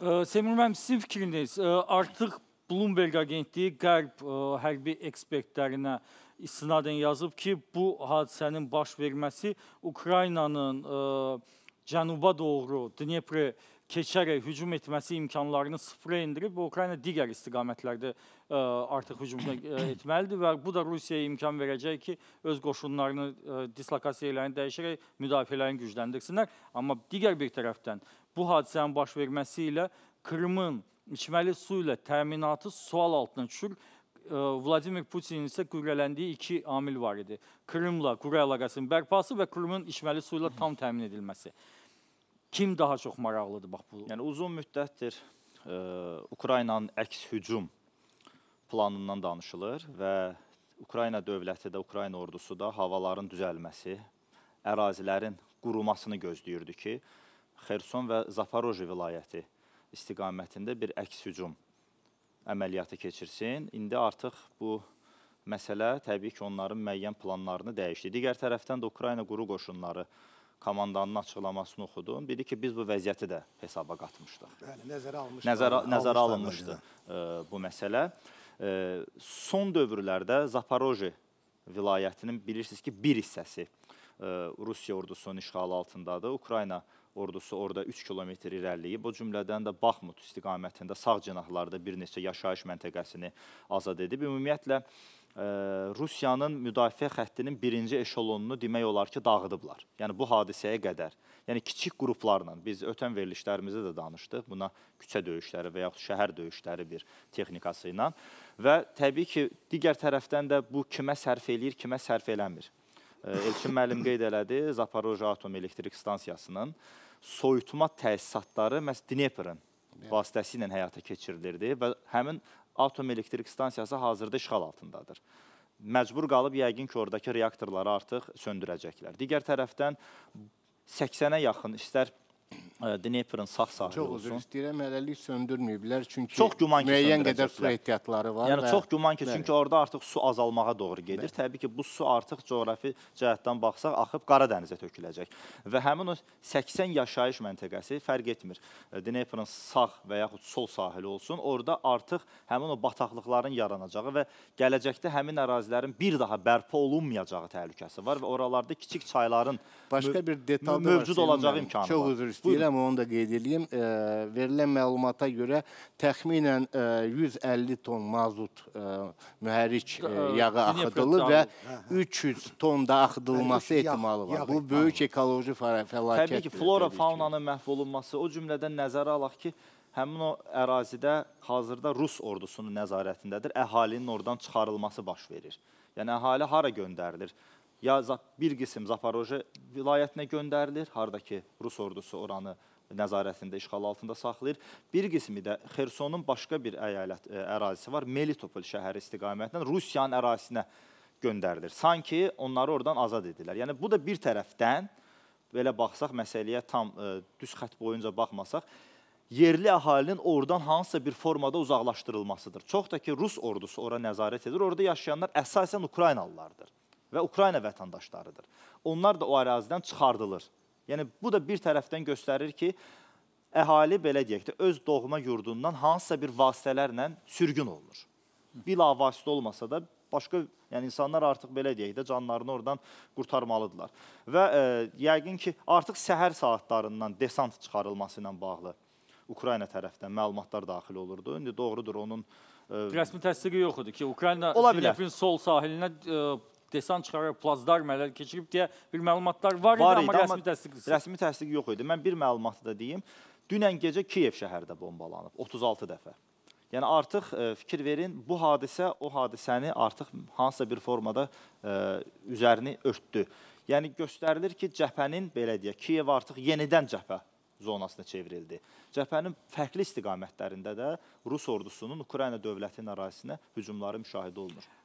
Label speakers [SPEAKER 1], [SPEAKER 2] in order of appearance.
[SPEAKER 1] Seymur müəllim, sizin fikriniz, e, artıq Bloomberg agentliyi qərb e, hərbi ekspertlərinə istinadən yazıb ki, bu hadisənin baş verməsi Ukraynanın e, cənuba doğru Dnepr keçərək hücum etməsi imkanlarını sıfıra endirib və Ukrayna digər istiqamətlərdə e, artıq hücum e, etməlidir və bu da Rusiyaya imkan verəcək ki, öz qoşunlarını, e, dislokasiyalarını dəyişərək müdafiələrini gücləndirsinlər. Amma digər bir tərəfdən bu hadisənin baş verməsi ilə Krımın içməli su ilə təminatı sual altına düşür. Vladimir Putinin isə qürrələndiyi iki amil var idi. Krımla qurə əlaqəsinin bərpası və Krımın içməli su ilə tam təmin edilməsi. Kim daha çox maraqlıdır bax bu? Yəni uzun
[SPEAKER 2] müddətdir ə, e, Ukraynanın əks hücum planından danışılır və Ukrayna dövləti də, Ukrayna ordusu da havaların düzəlməsi, ərazilərin qurumasını gözləyirdi ki, Xerson və Zaporojye vilayəti istiqamətində bir əks hücum əməliyyatı keçirsin. İndi artıq bu məsələ təbii ki, onların müəyyən planlarını dəyişdi. Digər tərəfdən də Ukrayna quru qoşunları komandanın açıqlamasını oxudum. Dedi ki, biz bu vəziyyəti də hesaba qatmışdıq.
[SPEAKER 1] Bəli, nəzərə alınmışdı. Nəzərə, nəzərə alınmışdı
[SPEAKER 2] e, bu məsələ. E, son dövrlərdə Zaporoji vilayətinin bilirsiniz ki, bir hissəsi e, Rusiya ordusunun işğalı altındadır. Ukrayna ordusu orada 3 kilometr irəliləyib. O cümlədən də Baxmut istiqamətində sağ cinahlarda bir neçə yaşayış məntəqəsini azad edib. Ümumiyyətlə, Rusiyanın müdafiə xəttinin birinci eşolonunu demək olar ki, dağıdıblar. Yəni bu hadisəyə qədər. Yəni kiçik qruplarla biz ötən verilişlərimizdə də danışdıq. Buna küçə döyüşləri və yaxud şəhər döyüşləri bir texnikası ilə və təbii ki, digər tərəfdən də bu kimə sərf eləyir, kimə sərf eləmir. Elçin müəllim qeyd elədi, Zaporojye Atom Elektrik Stansiyasının soyutma təsisatları məhz Dneprın vasitəsilə həyata keçirilirdi və həmin atom elektrik stansiyası hazırda işğal altındadır. Məcbur qalıb yəqin ki, oradakı reaktorları artıq söndürəcəklər. Digər tərəfdən 80-ə yaxın istər Dneprin sağ sahili çox olsun. Çox üzr istəyirəm, hələlik söndürməyiblər, çünki çox güman ki, müəyyən qədər su ehtiyatları var. Yəni, və... çox güman ki, çünki orada artıq su azalmağa doğru gedir. Bəli. Təbii ki, bu su artıq coğrafi cəhətdən baxsaq, axıb Qara dənizə töküləcək. Və həmin o 80 yaşayış məntəqəsi fərq etmir. Dneprin sağ və yaxud sol sahili olsun, orada artıq həmin o bataqlıqların yaranacağı və gələcəkdə həmin ərazilərin bir daha bərpa olunmayacağı təhlükəsi var və oralarda kiçik çayların Başqa bir detalda mövcud var, olacağı imkanı var. Çox üzr istəyirəm rəqəmi onu da qeyd edeyim. Verilən məlumata görə təxminən 150 ton mazut mühərrik yağı axıdılıb və 300 hə, hə. ton da axıdılması hə, ehtimalı var. Bu böyük ekoloji fəlakətdir. Təbii ki, flora faunanın məhv olunması, o cümlədən nəzərə alaq ki, həmin o ərazidə hazırda Rus ordusunun nəzarətindədir. Əhalinin oradan çıxarılması baş verir. Yəni əhali hara göndərilir? ya bir qism Zaporojye vilayətinə göndərilir, harda ki Rus ordusu oranı nəzarətində, işğal altında saxlayır. Bir qismi də Xersonun başqa bir əyalət ə, e, ərazisi var, Melitopol şəhəri istiqamətindən Rusiyanın ərazisinə göndərilir. Sanki onları oradan azad edirlər. Yəni bu da bir tərəfdən belə baxsaq məsələyə tam ə, e, düz xətt boyunca baxmasaq, yerli əhalinin oradan hansısa bir formada uzaqlaşdırılmasıdır. Çox da ki Rus ordusu ora nəzarət edir. Orada yaşayanlar əsasən Ukraynalılardır və Ukrayna vətəndaşlarıdır. Onlar da o ərazidən çıxardılır. Yəni bu da bir tərəfdən göstərir ki, əhali belə deyək də öz doğma yurdundan hansısa bir vasitələrlə sürgün olunur. Bilavasitə olmasa da başqa yəni insanlar artıq belə deyək də canlarını oradan qurtarmalıdırlar. Və e, yəqin ki, artıq səhər saatlarından desant çıxarılması ilə bağlı Ukrayna tərəfdən məlumatlar daxil olurdu. İndi doğrudur onun e,
[SPEAKER 1] rəsmi təsdiqi yox idi ki, Ukrayna Dneprin sol sahilinə e, desan çıxararaq plazdarm ələ keçirib deyə bir məlumatlar var, var idi, amma rəsmi təsdiq
[SPEAKER 2] rəsmi təsdiq yox idi. Mən bir məlumatı da deyim. Dünən gecə Kiyev şəhərdə bombalanıb 36 dəfə. Yəni artıq ə, e, fikir verin, bu hadisə o hadisəni artıq hansısa bir formada ə, e, üzərini örtdü. Yəni göstərilir ki, cəbhənin belə deyək, Kiyev artıq yenidən cəbhə zonasına çevrildi. Cəbhənin fərqli istiqamətlərində də Rus ordusunun Ukrayna dövlətinin ərazisinə hücumları müşahidə olunur.